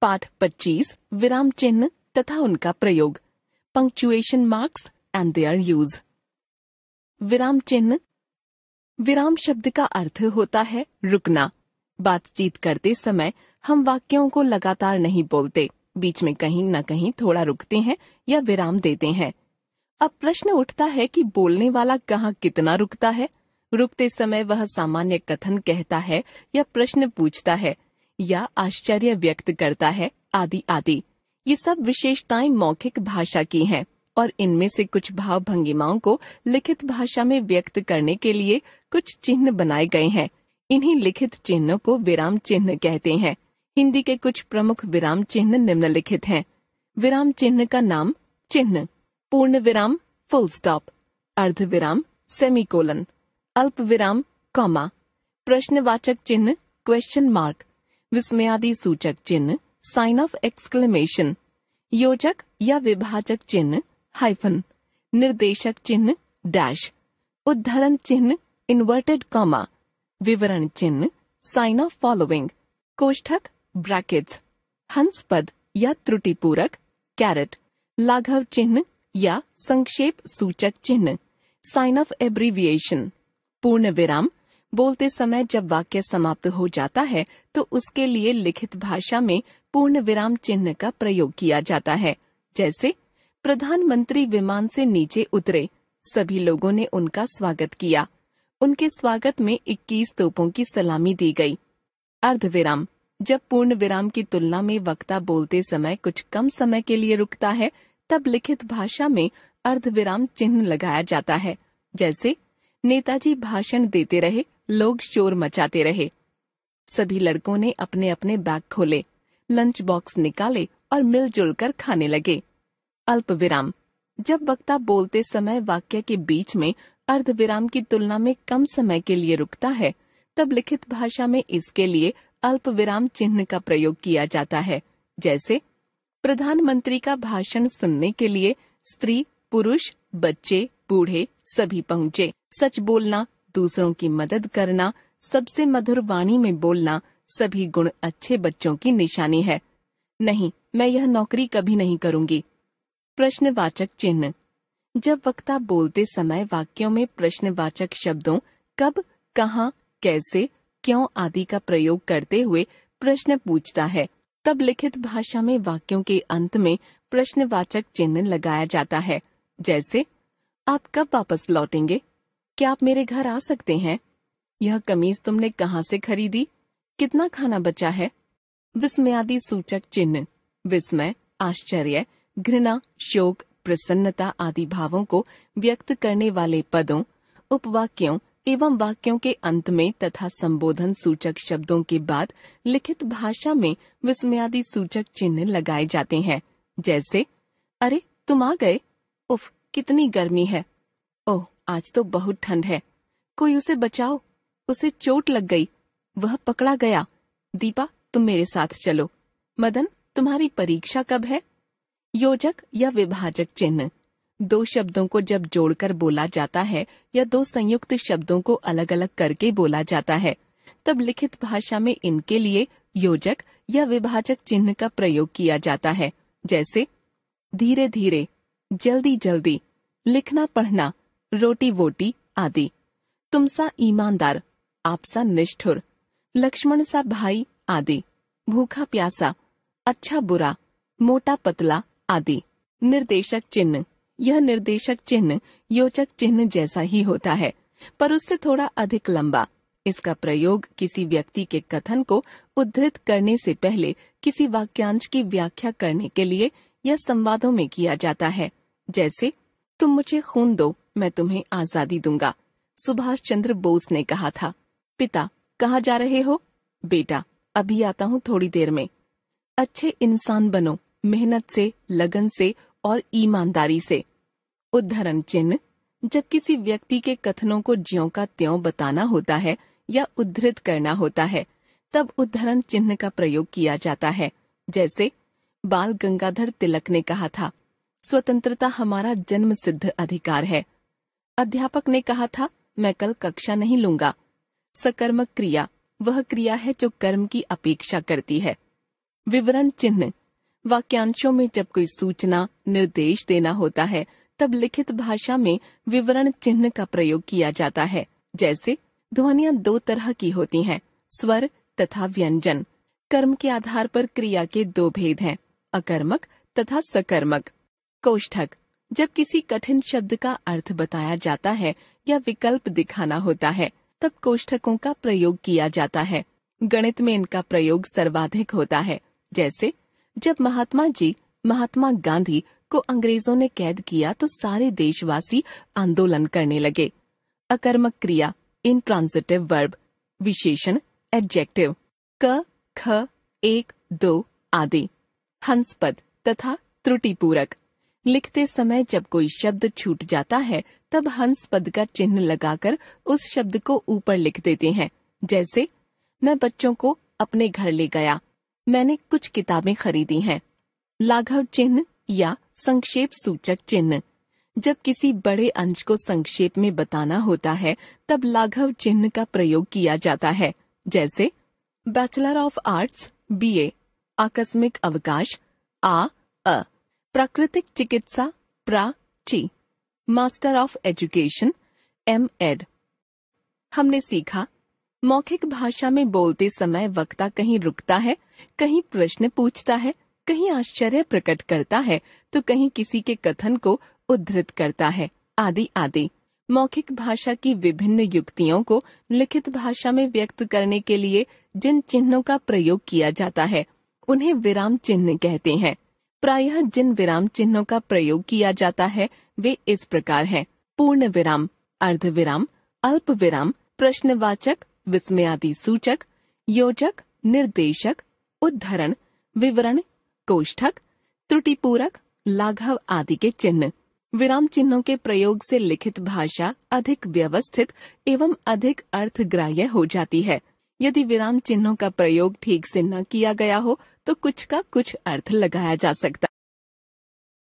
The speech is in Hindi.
पाठ 25 विराम चिन्ह तथा उनका प्रयोग punctuation marks and their use विराम चिन्ह विराम शब्द का अर्थ होता है रुकना बातचीत करते समय हम वाक्यों को लगातार नहीं बोलते बीच में कहीं न कहीं थोड़ा रुकते हैं या विराम देते हैं अब प्रश्न उठता है कि बोलने वाला कहाँ कितना रुकता है रुकते समय वह सामान्य कथन कहता है या प्रश्न पूछता है या आश्चर्य व्यक्त करता है आदि आदि ये सब विशेषताएं मौखिक भाषा की हैं और इनमें से कुछ भाव भंगिमाओं को लिखित भाषा में व्यक्त करने के लिए कुछ चिन्ह बनाए गए हैं इन्हीं लिखित चिन्हों को विराम चिन्ह कहते हैं हिंदी के कुछ प्रमुख विराम चिन्ह निम्नलिखित हैं विराम चिन्ह का नाम चिन्ह पूर्ण विराम फुल स्टॉप अर्ध विराम कोलन अल्प विराम कॉमा प्रश्नवाचक चिन्ह क्वेश्चन मार्क विस्मयादि सूचक चिन्ह साइन ऑफ एक्सक्लेमेशन योजक या विभाजक चिन्ह हाइफन निर्देशक चिन्ह डैश उद्धरण चिन्ह इन्वर्टेड कॉमा विवरण चिन्ह साइन ऑफ फॉलोइंग कोष्ठक ब्रैकेट्स हंस पद या त्रुटि पूरक कैरेट लाघव चिन्ह या संक्षेप सूचक चिन्ह साइन ऑफ एब्रीविएशन पूर्ण विराम बोलते समय जब वाक्य समाप्त हो जाता है तो उसके लिए लिखित भाषा में पूर्ण विराम चिन्ह का प्रयोग किया जाता है जैसे प्रधानमंत्री विमान से नीचे उतरे सभी लोगों ने उनका स्वागत किया उनके स्वागत में 21 तोपों की सलामी दी गई अर्धविराम जब पूर्ण विराम की तुलना में वक्ता बोलते समय कुछ कम समय के लिए रुकता है तब लिखित भाषा में अर्धविराम चिन्ह लगाया जाता है जैसे नेताजी भाषण देते रहे लोग शोर मचाते रहे सभी लड़कों ने अपने अपने बैग खोले लंच बॉक्स निकाले और मिलजुल कर खाने लगे अल्प विराम जब वक्ता बोलते समय वाक्य के बीच में विराम की तुलना में कम समय के लिए रुकता है तब लिखित भाषा में इसके लिए अल्प विराम चिन्ह का प्रयोग किया जाता है जैसे प्रधानमंत्री का भाषण सुनने के लिए स्त्री पुरुष बच्चे बूढ़े सभी पहुँचे सच बोलना दूसरों की मदद करना सबसे मधुर वाणी में बोलना सभी गुण अच्छे बच्चों की निशानी है नहीं मैं यह नौकरी कभी नहीं करूंगी प्रश्नवाचक चिन्ह जब वक्ता बोलते समय वाक्यों में प्रश्नवाचक शब्दों कब कहाँ कैसे क्यों आदि का प्रयोग करते हुए प्रश्न पूछता है तब लिखित भाषा में वाक्यों के अंत में प्रश्नवाचक चिन्ह लगाया जाता है जैसे आप कब वापस लौटेंगे क्या आप मेरे घर आ सकते हैं यह कमीज तुमने कहाँ से खरीदी कितना खाना बचा है विस्मयादि सूचक चिन्ह विस्मय आश्चर्य घृणा शोक प्रसन्नता आदि भावों को व्यक्त करने वाले पदों उपवाक्यों एवं वाक्यों के अंत में तथा संबोधन सूचक शब्दों के बाद लिखित भाषा में विस्मयादि सूचक चिन्ह लगाए जाते हैं जैसे अरे तुम आ गए उफ कितनी गर्मी है आज तो बहुत ठंड है कोई उसे बचाओ उसे चोट लग गई वह पकड़ा गया दीपा तुम मेरे साथ चलो मदन तुम्हारी परीक्षा कब है योजक या विभाजक चिन्ह दो शब्दों को जब जोड़कर बोला जाता है या दो संयुक्त शब्दों को अलग अलग करके बोला जाता है तब लिखित भाषा में इनके लिए योजक या विभाजक चिन्ह का प्रयोग किया जाता है जैसे धीरे धीरे जल्दी जल्दी लिखना पढ़ना रोटी वोटी आदि तुमसा ईमानदार आपसा निष्ठुर लक्ष्मण सा भाई आदि भूखा प्यासा अच्छा बुरा मोटा पतला आदि निर्देशक चिन्ह यह निर्देशक चिन्ह योचक चिन्ह जैसा ही होता है पर उससे थोड़ा अधिक लंबा इसका प्रयोग किसी व्यक्ति के कथन को उद्धृत करने से पहले किसी वाक्यांश की व्याख्या करने के लिए या संवादों में किया जाता है जैसे तुम मुझे खून दो मैं तुम्हें आजादी दूंगा सुभाष चंद्र बोस ने कहा था पिता कहा जा रहे हो बेटा अभी आता हूँ थोड़ी देर में अच्छे इंसान बनो मेहनत से लगन से और ईमानदारी से उद्धरण चिन्ह जब किसी व्यक्ति के कथनों को ज्यो का त्यों बताना होता है या उद्धृत करना होता है तब उद्धरण चिन्ह का प्रयोग किया जाता है जैसे बाल गंगाधर तिलक ने कहा था स्वतंत्रता हमारा जन्म सिद्ध अधिकार है अध्यापक ने कहा था मैं कल कक्षा नहीं लूंगा सकर्मक क्रिया वह क्रिया है जो कर्म की अपेक्षा करती है विवरण चिन्ह वाक्यांशों में जब कोई सूचना निर्देश देना होता है तब लिखित भाषा में विवरण चिन्ह का प्रयोग किया जाता है जैसे ध्वनिया दो तरह की होती हैं स्वर तथा व्यंजन कर्म के आधार पर क्रिया के दो भेद हैं अकर्मक तथा सकर्मक कोष्ठक जब किसी कठिन शब्द का अर्थ बताया जाता है या विकल्प दिखाना होता है तब कोष्ठकों का प्रयोग किया जाता है गणित में इनका प्रयोग सर्वाधिक होता है जैसे जब महात्मा जी महात्मा गांधी को अंग्रेजों ने कैद किया तो सारे देशवासी आंदोलन करने लगे अकर्मक क्रिया इन ट्रांजिटिव वर्ब विशेषण एडजेक्टिव क ख एक दो आदि हंसपद तथा त्रुटिपूरक लिखते समय जब कोई शब्द छूट जाता है तब हंस पद का चिन्ह लगाकर उस शब्द को ऊपर लिख देते हैं जैसे मैं बच्चों को अपने घर ले गया मैंने कुछ किताबें खरीदी हैं लाघव चिन्ह या संक्षेप सूचक चिन्ह जब किसी बड़े अंश को संक्षेप में बताना होता है तब लाघव चिन्ह का प्रयोग किया जाता है जैसे बैचलर ऑफ आर्ट्स बी आकस्मिक अवकाश आ अ प्राकृतिक चिकित्सा प्रा ची master of education M Ed हमने सीखा मौखिक भाषा में बोलते समय वक्ता कहीं रुकता है कहीं प्रश्न पूछता है कहीं आश्चर्य प्रकट करता है तो कहीं किसी के कथन को उद्धृत करता है आदि आदि मौखिक भाषा की विभिन्न युक्तियों को लिखित भाषा में व्यक्त करने के लिए जिन चिन्हों का प्रयोग किया जाता है उन्हें विराम चिन्ह कहते हैं प्रायः जिन विराम चिन्हों का प्रयोग किया जाता है वे इस प्रकार हैं पूर्ण विराम अर्ध विराम अल्प विराम प्रश्नवाचक विस्मयादि सूचक योजक निर्देशक उद्धरण विवरण कोष्ठक त्रुटिपूरक लाघव आदि के चिन्ह विराम चिन्हों के प्रयोग से लिखित भाषा अधिक व्यवस्थित एवं अधिक अर्थग्राह्य हो जाती है यदि विराम चिन्हों का प्रयोग ठीक से न किया गया हो तो कुछ का कुछ अर्थ लगाया जा सकता